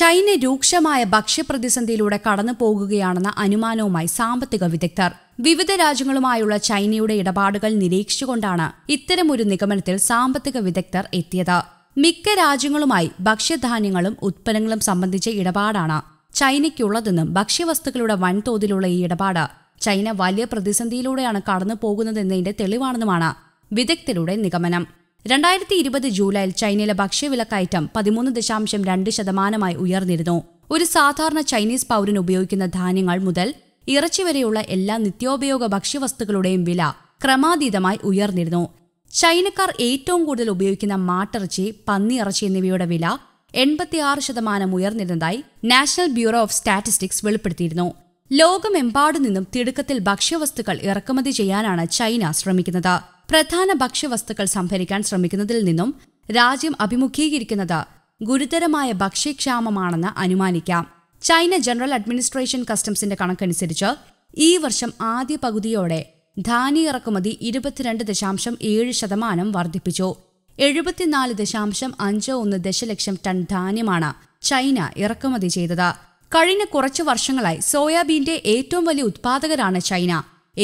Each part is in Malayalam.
ചൈന രൂക്ഷമായ ഭക്ഷ്യപ്രതിസന്ധിയിലൂടെ കടന്നു പോകുകയാണെന്ന അനുമാനവുമായി സാമ്പത്തിക വിദഗ്ധർ വിവിധ രാജ്യങ്ങളുമായുള്ള ചൈനയുടെ ഇടപാടുകൾ നിരീക്ഷിച്ചുകൊണ്ടാണ് ഇത്തരമൊരു നിഗമനത്തിൽ സാമ്പത്തിക വിദഗ്ധർ എത്തിയത് മിക്ക രാജ്യങ്ങളുമായി ഭക്ഷ്യധാന്യങ്ങളും ഉത്പന്നങ്ങളും സംബന്ധിച്ച ഇടപാടാണ് ചൈനയ്ക്കുള്ളതെന്നും ഭക്ഷ്യവസ്തുക്കളുടെ വൻതോതിലുള്ള ഈ ഇടപാട് ചൈന വലിയ പ്രതിസന്ധിയിലൂടെയാണ് കടന്നു പോകുന്നതെന്നതിന്റെ തെളിവാണെന്നുമാണ് വിദഗ്ധരുടെ നിഗമനം രണ്ടായിരത്തി ഇരുപത് ജൂലൈയിൽ ചൈനയിലെ ഭക്ഷ്യവില കയറ്റം പതിമൂന്ന് ദശാംശം രണ്ട് ശതമാനമായി ഉയർന്നിരുന്നു ഒരു സാധാരണ ചൈനീസ് പൗരൻ ഉപയോഗിക്കുന്ന ധാന്യങ്ങൾ മുതൽ ഇറച്ചി വരെയുള്ള എല്ലാ നിത്യോപയോഗ ഭക്ഷ്യവസ്തുക്കളുടെയും വില ക്രമാതീതമായി ഉയർന്നിരുന്നു ചൈനക്കാർ ഏറ്റവും കൂടുതൽ ഉപയോഗിക്കുന്ന മാട്ടിറച്ചി പന്നിയിറച്ചി എന്നിവയുടെ വില എൺപത്തിയാറ് ശതമാനം ഉയർന്നിരുന്നതായി നാഷണൽ ബ്യൂറോ ഓഫ് സ്റ്റാറ്റിസ്റ്റിക്സ് വെളിപ്പെടുത്തിയിരുന്നു ലോകമെമ്പാടു നിന്നും തിടുക്കത്തിൽ ഭക്ഷ്യവസ്തുക്കൾ ഇറക്കുമതി ചെയ്യാനാണ് ചൈന ശ്രമിക്കുന്നത് പ്രധാന ഭക്ഷ്യവസ്തുക്കൾ സംഭരിക്കാൻ ശ്രമിക്കുന്നതിൽ നിന്നും രാജ്യം അഭിമുഖീകരിക്കുന്നത് ഗുരുതരമായ ഭക്ഷ്യക്ഷാമമാണെന്ന് അനുമാനിക്കാം ചൈന ജനറൽ അഡ്മിനിസ്ട്രേഷൻ കസ്റ്റംസിന്റെ കണക്കനുസരിച്ച് ഈ വർഷം ആദ്യ പകുതിയോടെ ധാന്യ ഇറക്കുമതി ഇരുപത്തിരണ്ട് ദശാംശം ഏഴ് ശതമാനം വർദ്ധിപ്പിച്ചു എഴുപത്തിനാല് ദശാംശം അഞ്ച് ഒന്ന് ദശലക്ഷം ടൺ ധാന്യമാണ് ചൈന ഇറക്കുമതി ചെയ്തത് കഴിഞ്ഞ കുറച്ചു വർഷങ്ങളായി സോയാബീന്റെ ഏറ്റവും വലിയ ഉത്പാദകരാണ് ചൈന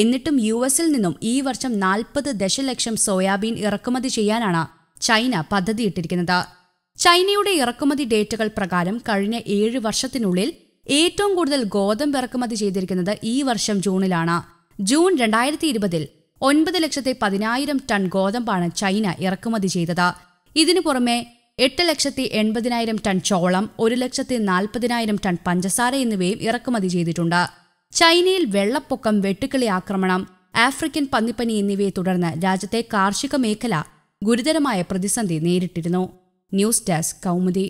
എന്നിട്ടും യു എസിൽ നിന്നും ഈ വർഷം നാൽപ്പത് ദശലക്ഷം സോയാബീൻ ഇറക്കുമതി ചെയ്യാനാണ് ചൈന പദ്ധതിയിട്ടിരിക്കുന്നത് ചൈനയുടെ ഇറക്കുമതി ഡേറ്റകൾ പ്രകാരം കഴിഞ്ഞ ഏഴ് വർഷത്തിനുള്ളിൽ ഏറ്റവും കൂടുതൽ ഗോതമ്പ് ഇറക്കുമതി ചെയ്തിരിക്കുന്നത് ഈ വർഷം ജൂണിലാണ് ജൂൺ രണ്ടായിരത്തി ഇരുപതിൽ ഒൻപത് ലക്ഷത്തി പതിനായിരം ടൺ ഗോതമ്പാണ് ചൈന ഇറക്കുമതി ചെയ്തത് ഇതിനു പുറമെ എട്ട് ലക്ഷത്തി എൺപതിനായിരം ടൺ ചോളം ഒരു ലക്ഷത്തി നാൽപ്പതിനായിരം ടൺ പഞ്ചസാര എന്നിവയും ഇറക്കുമതി ചെയ്തിട്ടുണ്ട് ചൈനയിൽ വെള്ളപ്പൊക്കം വെട്ടുക്കിളി ആക്രമണം ആഫ്രിക്കൻ പന്നിപ്പനി എന്നിവയെ തുടർന്ന് രാജ്യത്തെ കാർഷിക മേഖല ഗുരുതരമായ പ്രതിസന്ധി നേരിട്ടിരുന്നു ന്യൂസ് ഡെസ്ക് കൗമുദി